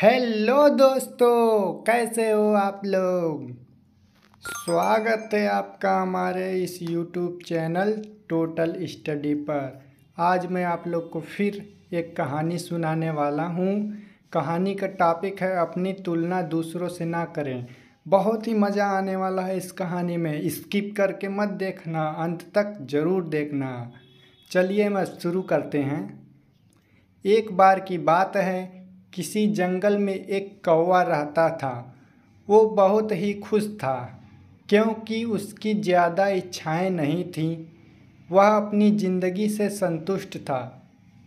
hello दोस्तों कैसे हो आप लोग स्वागत है आपका हमारे इस यूट्यूब चैनल टोटल स्टडी पर आज मैं आप लोग को फिर एक कहानी सुनाने वाला हूँ कहानी का टॉपिक है अपनी तुलना दूसरों से ना करें बहुत ही मज़ा आने वाला है इस कहानी में स्किप करके मत देखना अंत तक ज़रूर देखना चलिए मैं शुरू करते हैं एक बार की बात है किसी जंगल में एक कौवा रहता था वो बहुत ही खुश था क्योंकि उसकी ज़्यादा इच्छाएं नहीं थीं वह अपनी ज़िंदगी से संतुष्ट था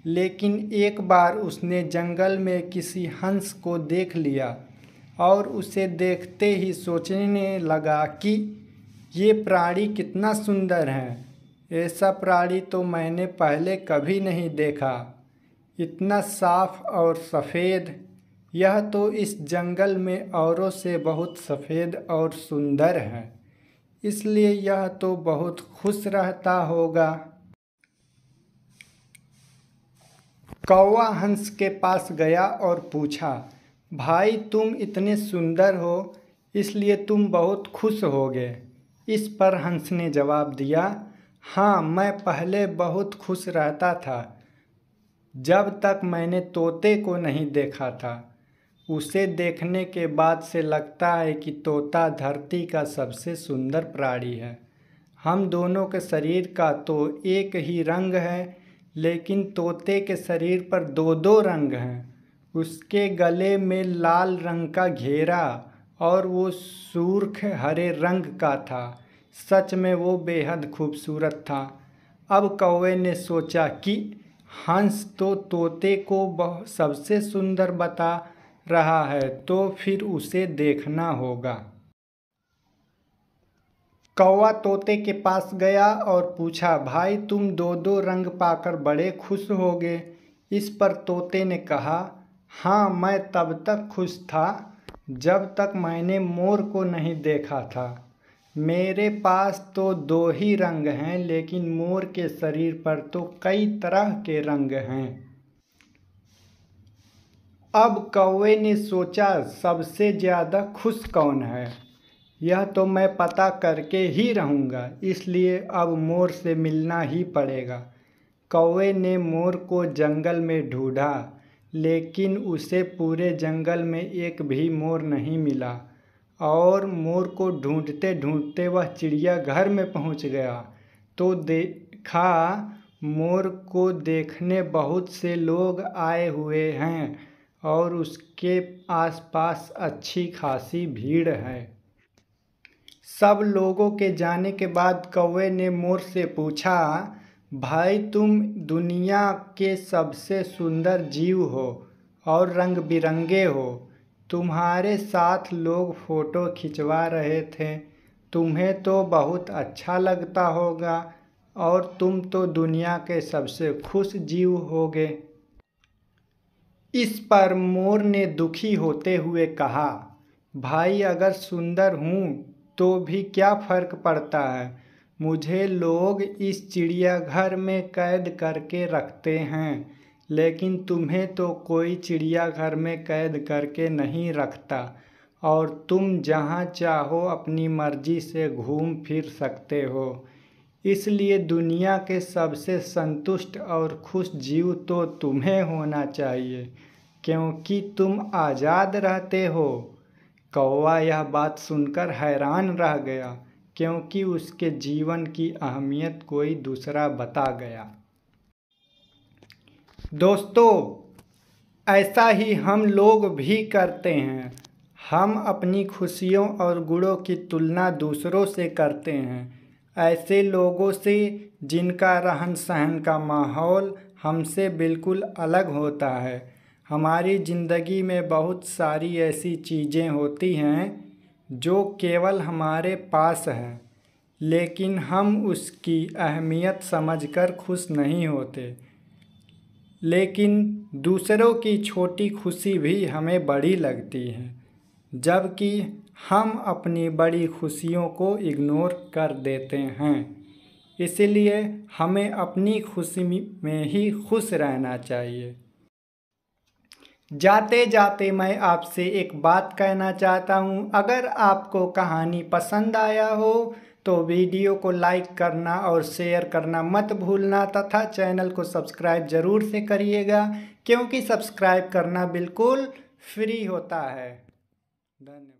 लेकिन एक बार उसने जंगल में किसी हंस को देख लिया और उसे देखते ही सोचने लगा कि ये प्राणी कितना सुंदर है ऐसा प्राणी तो मैंने पहले कभी नहीं देखा इतना साफ़ और सफ़ेद यह तो इस जंगल में औरों से बहुत सफ़ेद और सुंदर है इसलिए यह तो बहुत खुश रहता होगा कौवा हंस के पास गया और पूछा भाई तुम इतने सुंदर हो इसलिए तुम बहुत खुश होगे इस पर हंस ने जवाब दिया हाँ मैं पहले बहुत खुश रहता था जब तक मैंने तोते को नहीं देखा था उसे देखने के बाद से लगता है कि तोता धरती का सबसे सुंदर प्राणी है हम दोनों के शरीर का तो एक ही रंग है लेकिन तोते के शरीर पर दो दो रंग हैं उसके गले में लाल रंग का घेरा और वो सूर्ख हरे रंग का था सच में वो बेहद खूबसूरत था अब कौवे ने सोचा कि हंस तो तोते को सबसे सुंदर बता रहा है तो फिर उसे देखना होगा कौवा तोते के पास गया और पूछा भाई तुम दो दो रंग पाकर बड़े खुश होगे इस पर तोते ने कहा हाँ मैं तब तक खुश था जब तक मैंने मोर को नहीं देखा था मेरे पास तो दो ही रंग हैं लेकिन मोर के शरीर पर तो कई तरह के रंग हैं अब कौवे ने सोचा सबसे ज़्यादा खुश कौन है यह तो मैं पता करके ही रहूँगा इसलिए अब मोर से मिलना ही पड़ेगा कौवे ने मोर को जंगल में ढूंढा लेकिन उसे पूरे जंगल में एक भी मोर नहीं मिला और मोर को ढूँढते ढूँढते वह चिड़ियाघर में पहुँच गया तो देखा मोर को देखने बहुत से लोग आए हुए हैं और उसके आसपास अच्छी खासी भीड़ है सब लोगों के जाने के बाद कौवे ने मोर से पूछा भाई तुम दुनिया के सबसे सुंदर जीव हो और रंग बिरंगे हो तुम्हारे साथ लोग फ़ोटो खिंचवा रहे थे तुम्हें तो बहुत अच्छा लगता होगा और तुम तो दुनिया के सबसे खुश जीव होगे इस पर मोर ने दुखी होते हुए कहा भाई अगर सुंदर हूँ तो भी क्या फ़र्क पड़ता है मुझे लोग इस चिड़ियाघर में कैद करके रखते हैं लेकिन तुम्हें तो कोई चिड़ियाघर में कैद करके नहीं रखता और तुम जहाँ चाहो अपनी मर्जी से घूम फिर सकते हो इसलिए दुनिया के सबसे संतुष्ट और खुश जीव तो तुम्हें होना चाहिए क्योंकि तुम आज़ाद रहते हो कौवा यह बात सुनकर हैरान रह गया क्योंकि उसके जीवन की अहमियत कोई दूसरा बता गया दोस्तों ऐसा ही हम लोग भी करते हैं हम अपनी खुशियों और गुणों की तुलना दूसरों से करते हैं ऐसे लोगों से जिनका रहन सहन का माहौल हमसे बिल्कुल अलग होता है हमारी ज़िंदगी में बहुत सारी ऐसी चीज़ें होती हैं जो केवल हमारे पास हैं लेकिन हम उसकी अहमियत समझकर खुश नहीं होते लेकिन दूसरों की छोटी खुशी भी हमें बड़ी लगती है जबकि हम अपनी बड़ी खुशियों को इग्नोर कर देते हैं इसलिए हमें अपनी खुशी में ही खुश रहना चाहिए जाते जाते मैं आपसे एक बात कहना चाहता हूँ अगर आपको कहानी पसंद आया हो तो वीडियो को लाइक करना और शेयर करना मत भूलना तथा चैनल को सब्सक्राइब ज़रूर से करिएगा क्योंकि सब्सक्राइब करना बिल्कुल फ्री होता है धन्यवाद